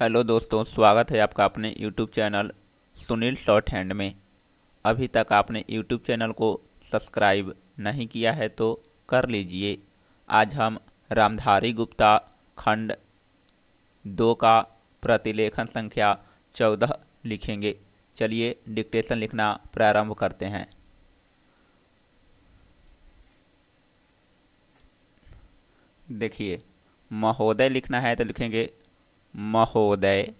hello दोस्तों स्वागत है आपका अपने YouTube channel Sunil shorthand में अभी तक आपने यूट्यूब चैनल को सब्सक्राइब नहीं किया है तो कर लीजिए आज हम रामधारी गुप्ता खंड दो का प्रतिलेखन संख्या चौदह लिखेंगे चलिए डिक्टेशन लिखना प्रारंभ करते हैं देखिए महोदय लिखना है तो लिखेंगे महोदय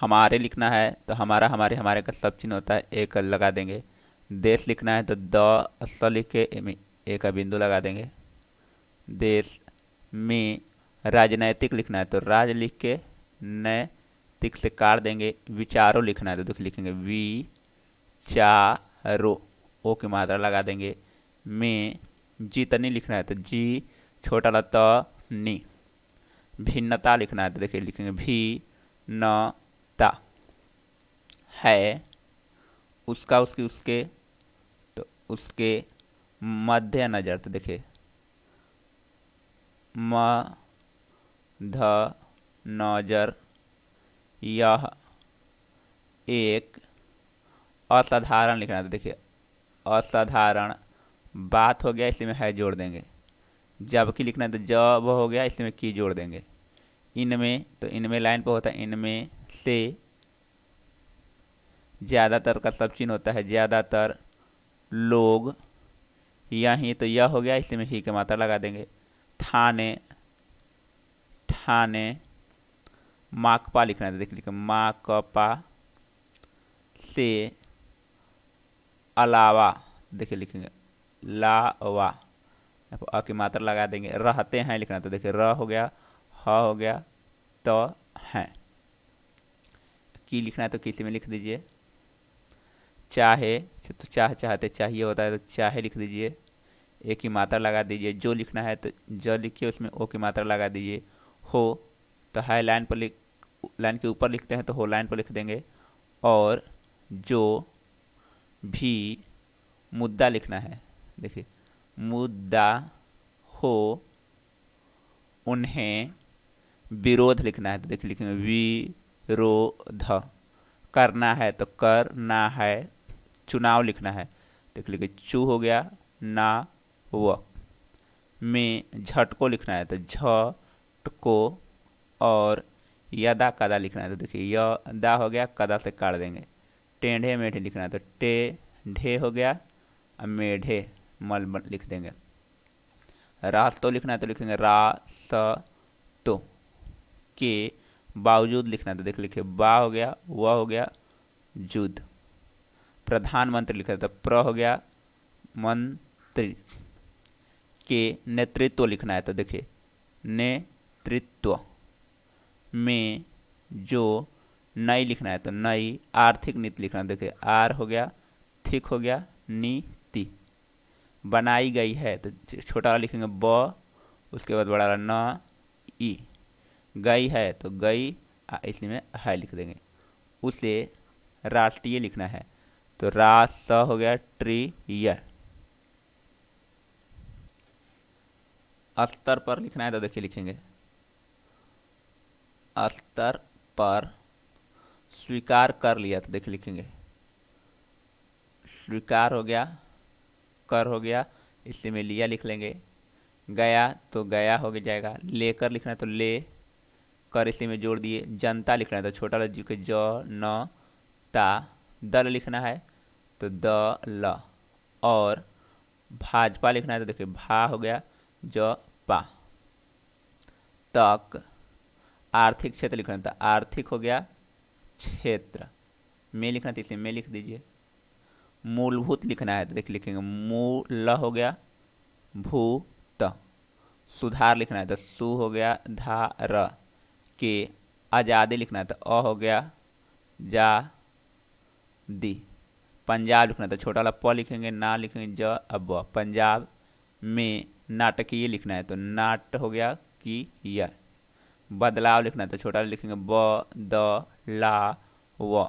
हमारे लिखना है तो हमारा हमारे हमारे का सब चिन्ह होता है एक लगा देंगे देश लिखना है तो द स लिख के एक का बिंदु लगा देंगे देश में राजनैतिक लिखना है तो राज लिख के नैतिक से काट देंगे विचारों लिखना है तो दुख लिखेंगे वी चा रो ओ की मात्रा लगा देंगे में जी लिखना है तो जी छोटा ल तो नी भिन्नता लिखना है तो देखिए लिखेंगे भी न ता है उसका उसकी उसके तो उसके मध्य नज़र तो देखिए म ध नजर यह एक असाधारण लिखना है तो देखिए असाधारण बात हो गया इसी में है जोड़ देंगे जब की लिखना है तो जब हो गया इसलिए की जोड़ देंगे इनमें तो इनमें लाइन पर होता है इनमें से ज़्यादातर का सब चिन्ह होता है ज़्यादातर लोग यहीं तो यह हो गया इसलिए में ही के मात्रा लगा देंगे ठाने ठाने माकपा लिखना है तो देख लिखे माकपा से अलावा देखिए लिखेंगे लावा अ की मात्रा लगा देंगे रहते हैं लिखना तो देखिए र हो गया ह हो गया त हैं की लिखना है तो किसी में लिख दीजिए चाहे तो चाह चाहते चाहिए होता है तो चाहे लिख दीजिए ए की मात्रा लगा दीजिए जो लिखना है तो ज लिखिए उसमें ओ की मात्रा लगा दीजिए हो तो है लाइन पर लिख लाइन के ऊपर लिखते हैं तो हो लाइन पर लिख देंगे और जो भी मुद्दा लिखना है देखिए मुद्दा हो उन्हें विरोध लिखना है तो देखिए लिखेंगे विरोध करना है तो करना है चुनाव लिखना है देख लिखे चू हो गया ना व में झटको लिखना है तो झटको और यदा कदा लिखना है तो देखिए यदा हो गया कदा से काट देंगे टेढ़े मेढ़े लिखना है तो टेढ़े हो गया और मेढ़े मल लिख देंगे रास तो लिखना है तो लिखेंगे रा स तो के बावजूद लिखना है तो देख लिखे बा हो गया व हो गया जुद प्रधानमंत्री लिखा था तो प्र हो गया मंत्री के नेतृत्व लिखना है तो देखिए नेतृत्व में जो नई लिखना है तो नई आर्थिक नीति लिखना है देखिए आर हो गया थिक हो गया नी बनाई गई है तो छोटा वाला लिखेंगे ब उसके बाद बड़ा वाला न ई गई है तो गई इसलिए में है लिख देंगे उसे राष्ट्रीय लिखना है तो रास हो गया य स्तर पर लिखना है तो देखिए लिखेंगे स्तर पर स्वीकार कर लिया तो देखिए लिखेंगे स्वीकार हो गया कर हो गया इससे में लिया लिख लेंगे गया तो गया हो जाएगा लेकर लिखना तो ले कर इसी में जोड़ दिए जनता लिखना है तो छोटा ल के ज न ता दल लिखना है तो द ल और भाजपा लिखना है तो देखिए भा हो गया ज पा तक आर्थिक क्षेत्र लिखना है तो आर्थिक हो गया क्षेत्र में लिखना तो इसे में लिख दीजिए मूलभूत लिखना है तो देख लिखेंगे मूल हो गया भू त सुधार लिखना है तो सु हो गया धा र के आज़ादी लिखना है तो अ हो गया जा दी पंजाब लिखना है तो छोटा वाला प लिखेंगे ना लिखेंगे ज अब पंजाब में नाटकीय लिखना है तो नाट हो गया कि य बदलाव लिखना है तो छोटा लिखेंगे ब द ला व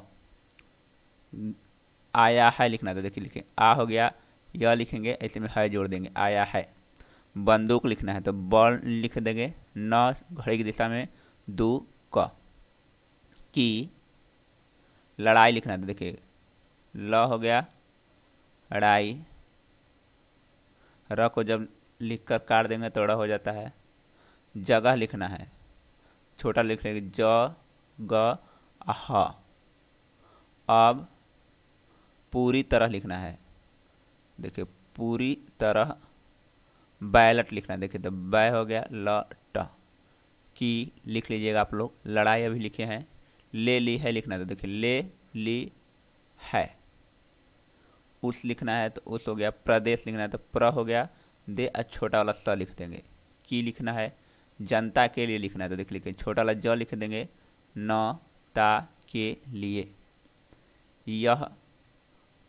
आया है लिखना था तो देखिए लिखें आ हो गया यह लिखेंगे ऐसे में है जोड़ देंगे आया है बंदूक लिखना है तो बल लिख देंगे न घड़ी की दिशा में दू क की लड़ाई लिखना है तो देखिए ल हो गया लड़ाई र को जब लिख कर काट देंगे तो हो जाता है जगह लिखना है छोटा लिख लेंगे ज ग अब पूरी तरह लिखना है देखिए पूरी तरह बैलट लिखना है देखिए तो बै हो गया ल ट की लिख लीजिएगा आप लोग लड़ाई अभी लिखे हैं ले ली है लिखना है तो देखिए ले ली है उस लिखना है तो उस हो गया प्रदेश लिखना है तो प्र हो गया दे और छोटा वाला स लिख देंगे की लिखना है जनता के लिए लिखना है तो देख लिखे छोटा वाला ज लिख देंगे न ता के लिए यह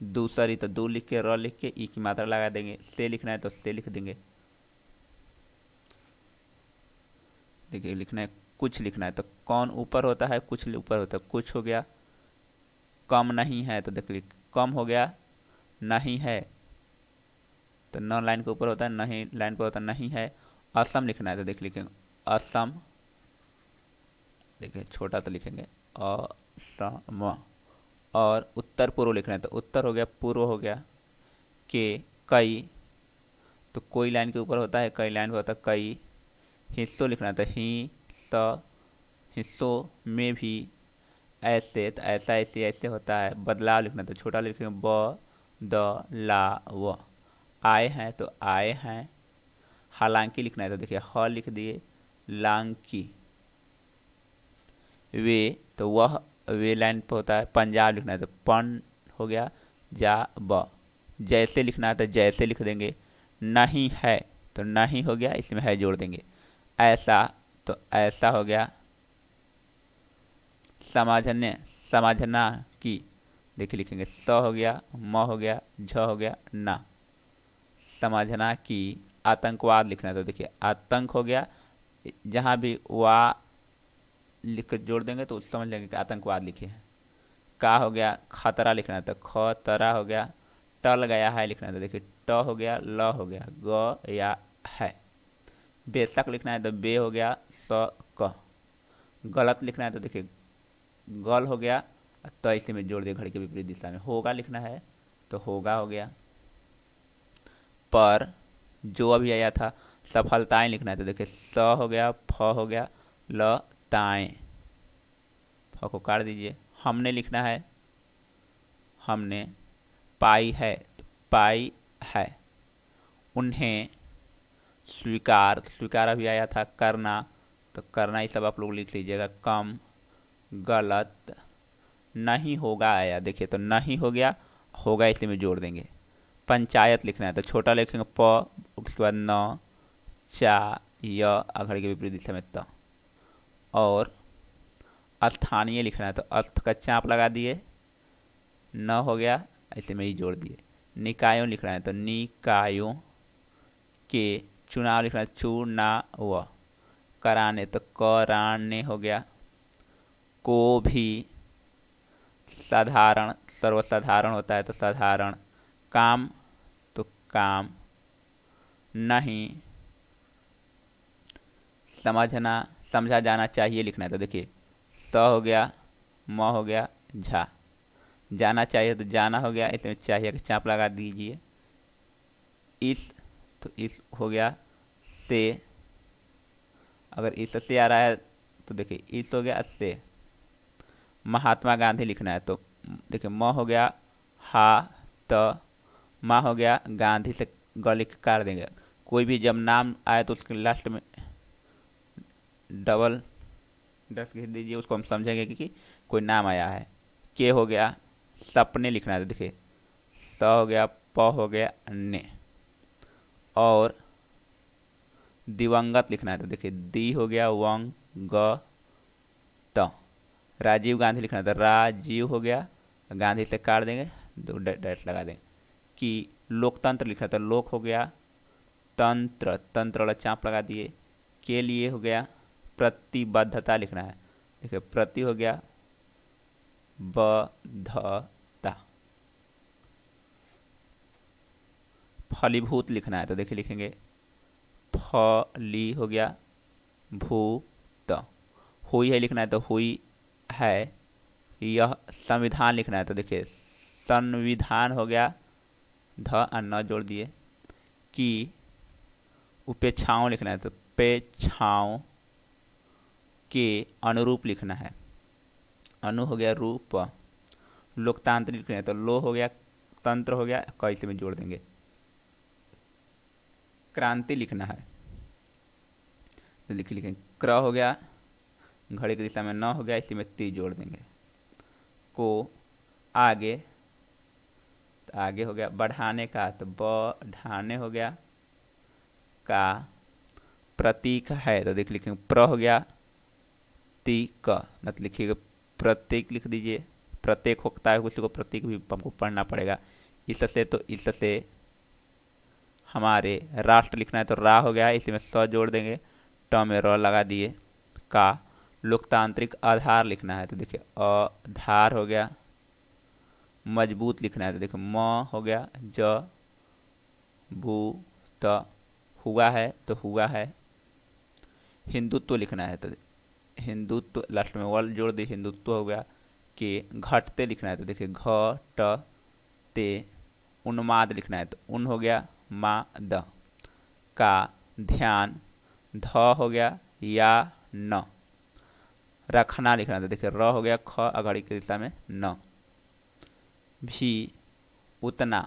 दूसरी तो दो लिख के र लिख के ई की मात्रा लगा देंगे से लिखना है तो से लिख देंगे देखिए लिखना है कुछ लिखना है तो कौन ऊपर होता है कुछ ऊपर होता है कुछ हो गया कम नहीं है तो देख लिख कम हो गया नहीं है तो न लाइन के ऊपर होता है नहीं लाइन पर होता नहीं है असम लिखना है तो देख लिखेंगे असम देखिए छोटा सा लिखेंगे असम और उत्तर पूर्व लिख रहे हैं तो उत्तर हो गया पूर्व हो गया के कई तो कोई लाइन के ऊपर होता है कई लाइन पर होता है कई हिस्सों लिखना था तो ही स हिस्सों में भी ऐसे तो ऐसा ऐसे ऐसे होता है बदलाव लिखना तो छोटा लिखेंगे ब द ला व आए हैं तो आए हैं हालांकि लिखना है तो देखिए ह लिख दिए लांकी वे तो वह वे लाइन पर होता है पंजाब लिखना है तो पन हो गया जा ब जैसे लिखना है तो जैसे लिख देंगे नहीं है तो नहीं हो गया इसमें है जोड़ देंगे ऐसा तो ऐसा हो गया समाजन्य समाजना की देखिए लिखेंगे स हो गया म हो गया झ हो गया ना समाजना की आतंकवाद लिखना है तो देखिए आतंक हो गया जहाँ भी वा लिख कर जोड़ देंगे तो समझ लेंगे कि आतंकवाद लिखे हैं का हो गया खतरा लिखना था ख तरा हो गया टल गया है लिखना था देखिए ट हो गया ल हो गया ग या है बेशक लिखना है तो बे हो गया स क गलत लिखना है तो देखिए गल हो गया तो इसी में जोड़ दिया घड़ी के विपरीत दिशा में होगा लिखना है तो होगा हो गया पर जो अभी आया था सफलताएं लिखना है तो देखिए स हो गया फ हो गया ल ताएँ फ को काट दीजिए हमने लिखना है हमने पाई है तो पाई है उन्हें स्वीकार स्वीकार अभी आया था करना तो करना ही सब आप लोग लिख लीजिएगा कम गलत नहीं होगा आया देखिए तो नहीं हो गया होगा इसी में जोड़ देंगे पंचायत लिखना है तो छोटा लिखेंगे प उसके बाद न चा य अघड़ के विपरीत दिशा में त और स्थानीय लिखना है तो अस्थ का चाप लगा दिए न हो गया ऐसे में ही जोड़ दिए निकायों लिखना है तो निकायों के चुनाव लिखना है व कराने तो कराने हो गया को भी साधारण सर्वसाधारण होता है तो साधारण काम तो काम नहीं समझना समझा जाना चाहिए लिखना है तो देखिए स हो गया म हो गया झा जाना चाहिए तो जाना हो गया इसमें चाहिए कि चाप लगा दीजिए इस तो इस हो गया से अगर इस से आ रहा है तो देखिए इस हो गया से महात्मा गांधी लिखना है तो देखिए म हो गया हा त माँ हो गया गांधी से गले काट देंगे कोई भी जब नाम आए तो उसके लास्ट में डबल डस घिस दीजिए उसको हम समझेंगे कि कोई नाम आया है के हो गया सपने लिखना है देखिए स हो गया प हो गया अन्य और दिवंगत लिखना है तो देखिए दी हो गया वंग ग त राजीव गांधी लिखना था तो राजीव हो गया गांधी से काट देंगे दो तो डैश लगा देंगे कि लोकतंत्र लिखना था लोक हो गया तंत्र तंत्र वाला चाँप लगा दिए के लिए हो गया प्रतिबद्धता लिखना है देखिए प्रति हो गया बद्धता फलीभूत लिखना है तो देखिए लिखेंगे फली हो गया भूत हुई है लिखना है तो हुई है यह संविधान लिखना है तो देखिए संविधान हो गया ध और न जोड़ दिए कि उपेक्षाओं लिखना है तो पे छाओ के अनुरूप लिखना है अनु हो गया रूप लोकतांत्रिक लिखना है तो लो हो गया तंत्र हो गया कैसे में जोड़ देंगे क्रांति लिखना है तो लिख लिखें क्र हो गया घड़ी की दिशा में न हो गया इसी में ती जोड़ देंगे को आगे तो आगे हो गया बढ़ाने का तो बढ़ाने हो गया का प्रतीक है तो देख लिखेंगे प्र हो गया प्रतीक तो लिखिएगा प्रतीक लिख दीजिए प्रत्येक होता है उसी को प्रतीक भी हमको पढ़ना पड़ेगा इससे तो इससे हमारे राष्ट्र लिखना है तो रा हो गया है इसमें स जोड़ देंगे ट में र लगा दिए का लोकतांत्रिक आधार लिखना है तो देखिए आधार हो गया मजबूत लिखना है तो देखिए म हो गया ज बू त हुआ है तो हुआ है हिंदुत्व तो लिखना है तो हिंदुत्व लास्ट में वर्ल्ड जोड़ दी हिंदुत्व हो गया कि घटते लिखना है तो देखिए घ ट ते उन्माद लिखना है तो उन हो गया मा द का ध्यान ध हो गया या न रखना लिखना तो देखिए र हो गया ख अघड़ी की दिशा में न भी उतना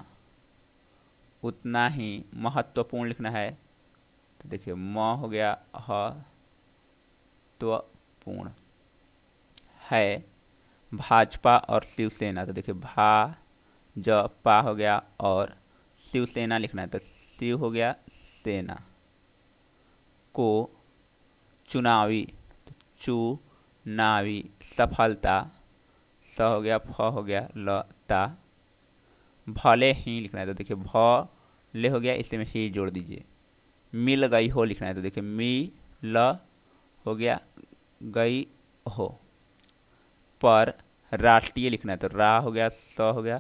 उतना ही महत्वपूर्ण लिखना है तो देखिए म हो गया ह तो महत्वपूर्ण है भाजपा और शिवसेना तो देखिए भा ज पा हो गया और शिवसेना लिखना है तो शिव हो गया सेना को चुनावी तो चुनावी सफलता स हो गया फ हो गया ल ता भले ही लिखना है तो देखिए भ ले हो गया इसमें ही जोड़ दीजिए मिल गई हो लिखना है तो देखिए मी ल हो गया गई हो पर राष्ट्रीय लिखना है तो रा हो गया स हो गया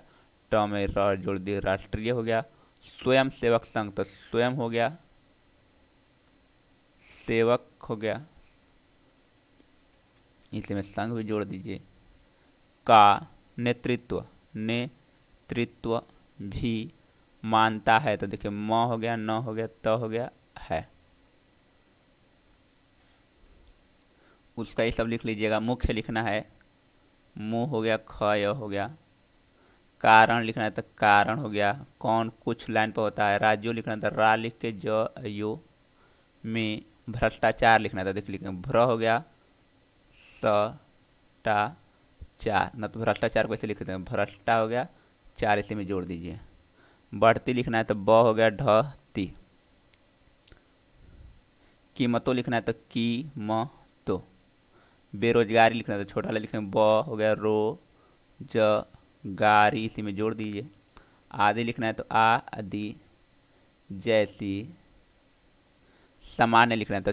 ट में र जोड़ दिए राष्ट्रीय हो गया स्वयं सेवक संघ तो स्वयं हो गया सेवक हो गया इसमें संघ भी जोड़ दीजिए का नेतृत्व नेतृत्व भी मानता है तो देखिए म हो गया न हो गया त हो गया है उसका ये सब लिख लीजिएगा मुख्य लिखना है मुँह हो गया ख य हो गया कारण लिखना है तो कारण हो गया कौन कुछ लाइन पर होता है राज्यों लिखना था तो रा लिख के ज यो में भ्रष्टाचार लिखना था तो देख लिखें भ्र हो गया स टा चार न तो भ्रष्टाचार को ऐसे लिख देते हैं भ्रष्टा हो गया चार इसी में जोड़ दीजिए बढ़ती लिखना है तो ब हो गया ढ ती कीमतों लिखना है तो की म बेरोजगारी लिखना तो छोटा वाला लिखेंगे ब हो गया रो ज गारी इसी में जोड़ दीजिए आदि लिखना है तो आ आदि जैसी सामान्य लिखना है तो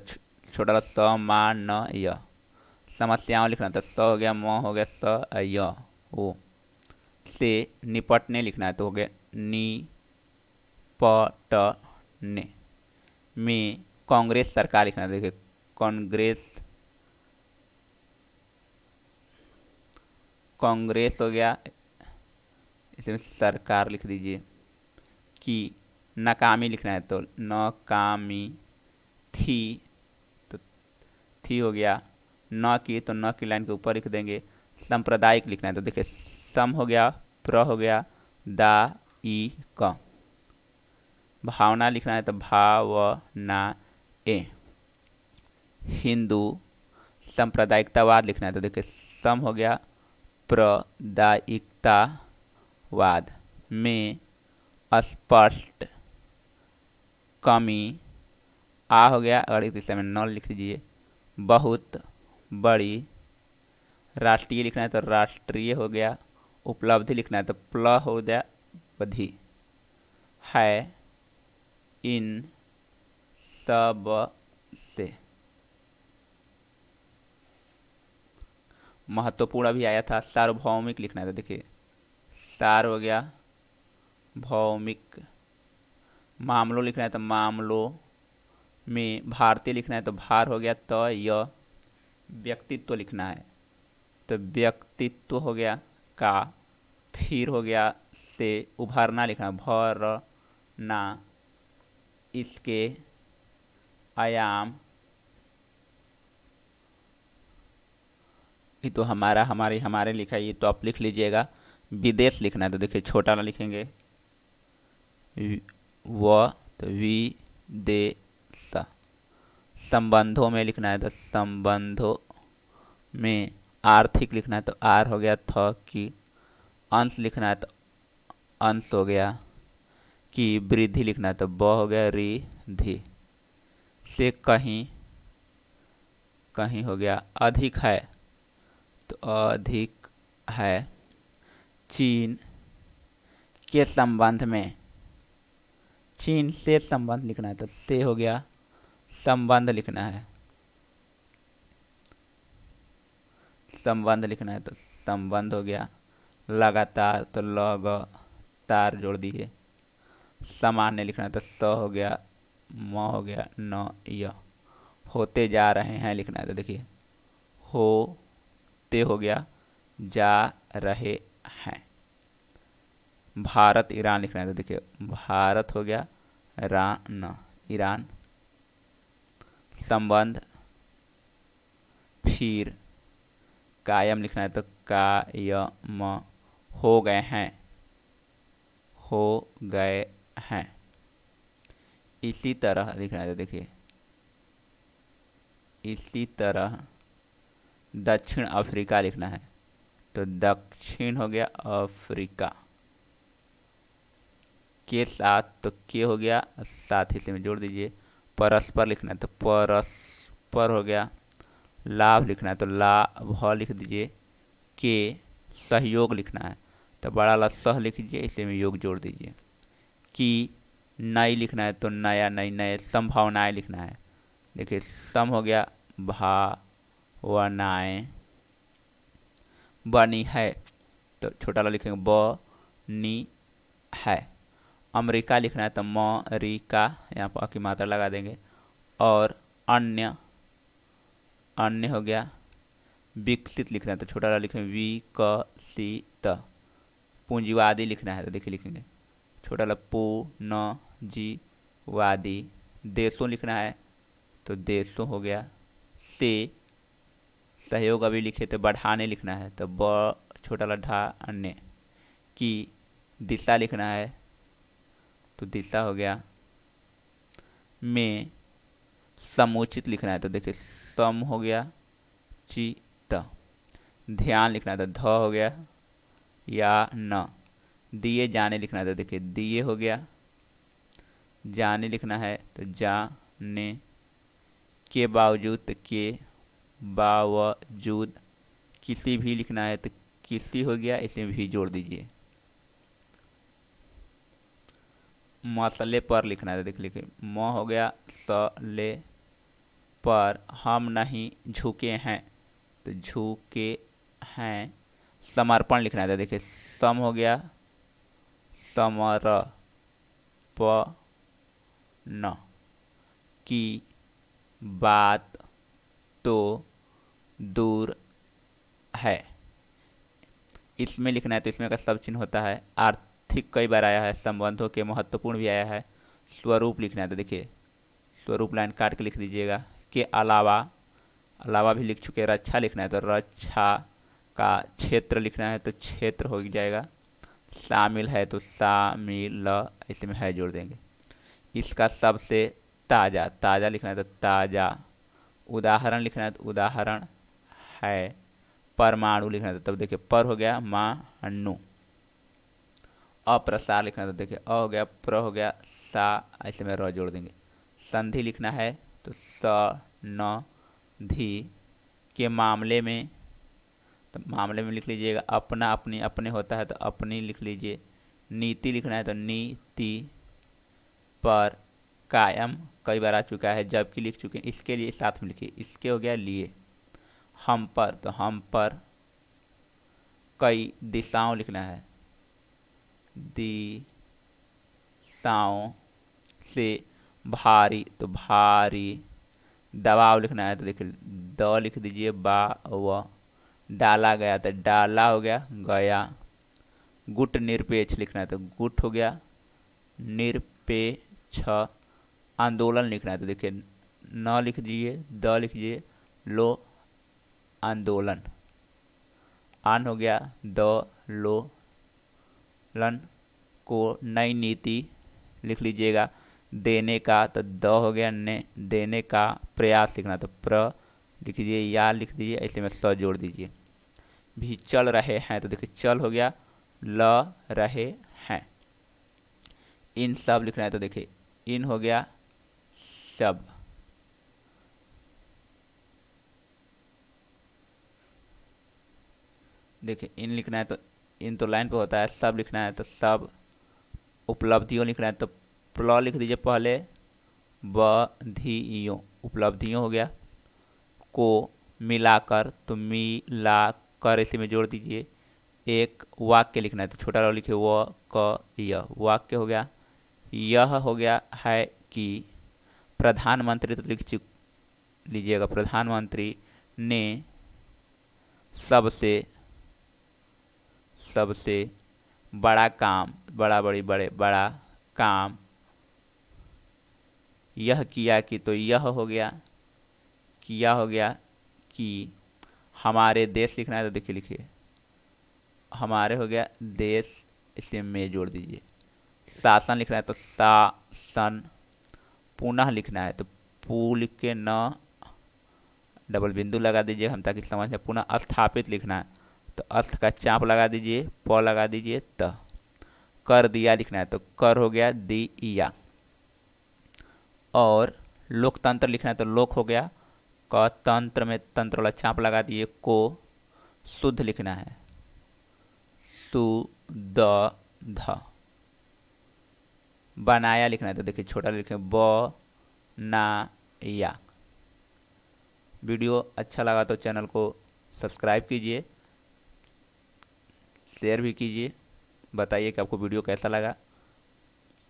छोटा स मान न य समस्याओं लिखना है तो स हो गया म हो गया स य ओ से निपटने लिखना है तो हो गया नी प ने में कांग्रेस सरकार लिखना है देखिए कांग्रेस कांग्रेस हो गया इसमें सरकार लिख दीजिए कि नाकामी लिखना है तो नाकामी थी तो थी हो गया न की तो न की लाइन के ऊपर लिख देंगे सांप्रदायिक लिखना है तो देखिए सम हो गया प्र हो गया दा ई क भावना लिखना है तो भाव ना ए हिंदू सांप्रदायिकतावाद लिखना है तो देखिए सम हो गया सांप्रदायिकतावाद में स्पष्ट कमी आ हो गया अगर इस समय न लिख दीजिए बहुत बड़ी राष्ट्रीय लिखना है तो राष्ट्रीय हो गया उपलब्धि लिखना है तो प्ल हो गया बधि है इन सब से महत्वपूर्ण अभी आया था सार्वभौमिक लिखना था देखिए सार्व हो गया भौमिक मामलों लिखना है तो मामलों में भारतीय लिखना है तो भार हो गया तो य व्यक्तित्व लिखना है तो व्यक्तित्व हो गया का फिर हो गया से उभरना लिखना भर ना इसके आयाम ये तो हमारा हमारे हमारे लिखा है ये तो आप लिख लीजिएगा विदेश लिखना है तो देखिए छोटा ना लिखेंगे व तो वी दे संबंधों में लिखना है तो संबंधों में आर्थिक लिखना है तो आर हो गया थ की अंश लिखना है तो अंश हो गया कि वृद्धि लिखना है तो ब हो गया रिधि से कहीं कहीं हो गया अधिक है अधिक है चीन के संबंध में चीन से संबंध लिखना है तो से हो गया संबंध लिखना है संबंध लिखना है तो संबंध हो गया लगातार तो लग तार जोड़ दिए सामान्य लिखना है तो स हो गया म हो गया न य होते जा रहे हैं लिखना है तो देखिए हो तय हो गया जा रहे हैं भारत ईरान लिखना है तो देखिए भारत हो गया रान ईरान संबंध फिर कायम लिखना है तो कायम हो गए हैं हो गए हैं इसी तरह लिखना है तो देखिए इसी तरह दक्षिण अफ्रीका लिखना है तो दक्षिण हो गया अफ्रीका के साथ तो के हो गया साथ ही से में जोड़ दीजिए परस्पर लिखना है तो परस्पर हो गया लाभ लिखना है तो लाभ लिख दीजिए के सहयोग लिखना है तो बड़ा ला सह लिख दीजिए इसलिए में योग जोड़ दीजिए कि नई लिखना है तो नया नई नए संभावनाएं लिखना है देखिए सम हो गया भा वर्णाएँ बनी है तो छोटा वाला लिखेंगे ब नी है अमेरिका लिखना है तो म री का यहाँ पर की मात्रा लगा देंगे और अन्य अन्य हो गया विकसित लिखना है तो छोटा वाला लिखेंगे वी क सी त पूंजीवादी लिखना है तो देखिए लिखेंगे छोटा वाला पू न जी वादी देशों लिखना है तो देशों हो गया से सहयोग अभी लिखे तो बढ़ाने लिखना है तो ब छोटा लड्ढा अन्य की दिशा लिखना है तो दिशा हो गया में समुचित लिखना है तो देखिए सम हो गया ची त ध्यान लिखना है तो ध हो गया या न दिए जाने लिखना है तो देखिए दिए हो गया जाने लिखना है तो जा ने के बावजूद के बावजूद किसी भी लिखना है तो किसी हो गया इसमें भी जोड़ दीजिए मसले पर लिखना है देख लिखे म हो गया सले पर हम नहीं झुके हैं तो झुके हैं समर्पण लिखना था देखिए सम हो गया समर प न की बात तो दूर है इसमें लिखना है तो इसमें का सब चिन्ह होता है आर्थिक कई बार आया है संबंधों के महत्वपूर्ण भी आया है स्वरूप लिखना है तो देखिए स्वरूप लाइन काट के लिख दीजिएगा के अलावा अलावा भी लिख चुके रक्षा लिखना है तो रक्षा का क्षेत्र लिखना है तो क्षेत्र हो जाएगा शामिल है तो शामिल इसमें है जोड़ देंगे इसका सबसे ताज़ा ताज़ा लिखना है तो ताज़ा उदाहरण लिखना है तो उदाहरण है परमाणु लिखना था तब देखिए पर हो गया मा अनु अप्रसार लिखना था देखिए अ हो गया प्र हो गया सा ऐसे में र जोड़ देंगे संधि लिखना है तो स न धी के मामले में तो मामले में लिख लीजिएगा अपना अपनी अपने होता है तो अपनी लिख लीजिए नीति लिखना है तो नीति पर कायम कई बार आ चुका है जबकि लिख चुके हैं इसके लिए साथ में लिखिए इसके हो गया लिए हम पर तो हम पर कई दिशाओं लिखना है दिशाओं से भारी तो भारी दबाव लिखना है तो देखिए द लिख दीजिए बा व डाला गया तो डाला हो गया गया गुट निरपेक्ष लिखना है तो गुट हो गया निरपेक्ष आंदोलन लिखना है तो देखिए न लिख दीजिए द लिख दीजिए लो आंदोलन आन हो गया द लो लन को नई नीति लिख लीजिएगा देने का तो द हो गया ने देने का प्रयास लिखना तो प्र लिख दीजिए या लिख दीजिए ऐसे में स जोड़ दीजिए भी चल रहे हैं तो देखिए चल हो गया ल रहे हैं इन सब लिखना है तो देखिए इन हो गया सब देखिए इन लिखना है तो इन तो लाइन पे होता है सब लिखना है तो सब उपलब्धियों लिखना है तो प्ल लिख दीजिए पहले बधियों उपलब्धियों हो गया को मिलाकर तो कर इसी में जोड़ दीजिए एक वाक्य लिखना है तो छोटा रो लिखे व क यह वाक्य हो गया यह हो गया है कि प्रधानमंत्री तो लिख लीजिएगा प्रधानमंत्री ने सबसे सबसे बड़ा काम बड़ा बड़ी बड़े बड़ा काम यह किया कि तो यह हो गया किया हो गया कि हमारे देश लिखना है तो देखिए लिखिए हमारे हो गया देश इसे में जोड़ दीजिए शासन लिखना है तो शासन पुनः लिखना है तो पू लिख के न डबल बिंदु लगा दीजिए हम ताकि समझ में पुनः स्थापित लिखना है तो अस्थ का चाप लगा दीजिए प लगा दीजिए त कर दिया लिखना है तो कर हो गया दिया और लोकतंत्र लिखना है तो लोक हो गया क तंत्र में तंत्र वाला चाप लगा दिए को शुद्ध लिखना है सु द ध बनाया लिखना है तो देखिए छोटा लिखे ब ना या वीडियो अच्छा लगा तो चैनल को सब्सक्राइब कीजिए शेयर भी कीजिए बताइए कि आपको वीडियो कैसा लगा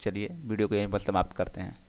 चलिए वीडियो को यहीं पर समाप्त करते हैं